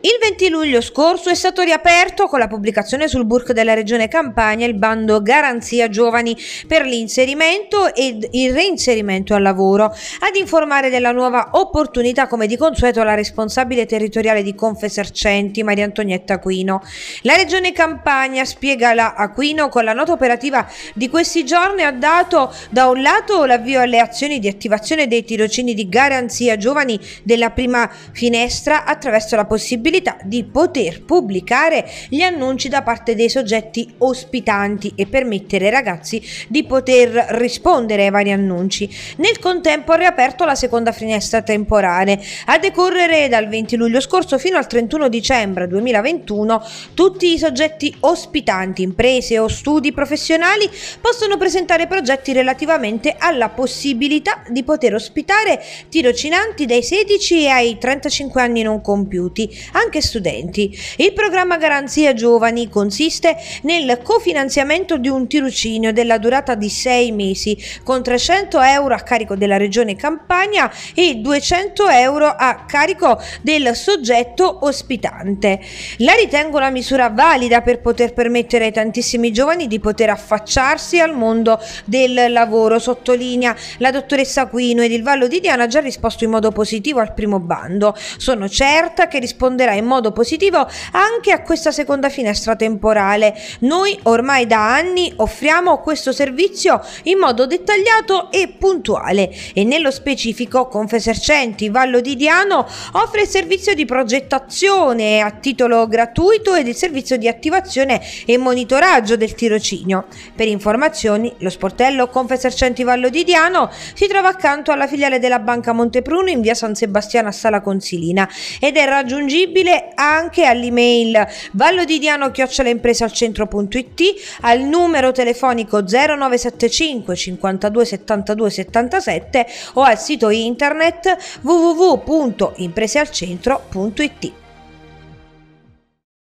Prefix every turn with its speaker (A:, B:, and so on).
A: Il 20 luglio scorso è stato riaperto con la pubblicazione sul Burk della Regione Campania il bando Garanzia Giovani per l'inserimento ed il reinserimento al lavoro. Ad informare della nuova opportunità, come di consueto, la responsabile territoriale di Confesercenti, Maria Antonietta Aquino. La Regione Campania, spiega la Aquino, con la nota operativa di questi giorni ha dato da un lato l'avvio alle azioni di attivazione dei tirocini di Garanzia Giovani della prima finestra attraverso la possibilità possibilità di poter pubblicare gli annunci da parte dei soggetti ospitanti e permettere ai ragazzi di poter rispondere ai vari annunci. Nel contempo ha riaperto la seconda finestra temporale. A decorrere dal 20 luglio scorso fino al 31 dicembre 2021 tutti i soggetti ospitanti, imprese o studi professionali possono presentare progetti relativamente alla possibilità di poter ospitare tirocinanti dai 16 ai 35 anni non compiuti, anche studenti. Il programma Garanzia Giovani consiste nel cofinanziamento di un tirocinio della durata di sei mesi con 300 euro a carico della Regione Campania e 200 euro a carico del soggetto ospitante. La ritengo una misura valida per poter permettere ai tantissimi giovani di poter affacciarsi al mondo del lavoro, sottolinea la dottoressa Quino ed il Vallo di Diana ha già risposto in modo positivo al primo bando. Sono certa che rispondendo risponderà in modo positivo anche a questa seconda finestra temporale. Noi ormai da anni offriamo questo servizio in modo dettagliato e puntuale e nello specifico Confesercenti Vallo di Diano offre il servizio di progettazione a titolo gratuito ed il servizio di attivazione e monitoraggio del tirocinio. Per informazioni lo sportello Confesercenti Vallo di Diano si trova accanto alla filiale della Banca Montepruno in via San Sebastiano a Sala Consilina ed è raggiungibile disponibile anche all'email vallodidiano-impresa-al-centro.it al numero telefonico 0975 52 72 77 o al sito internet www.impresealcentro.it.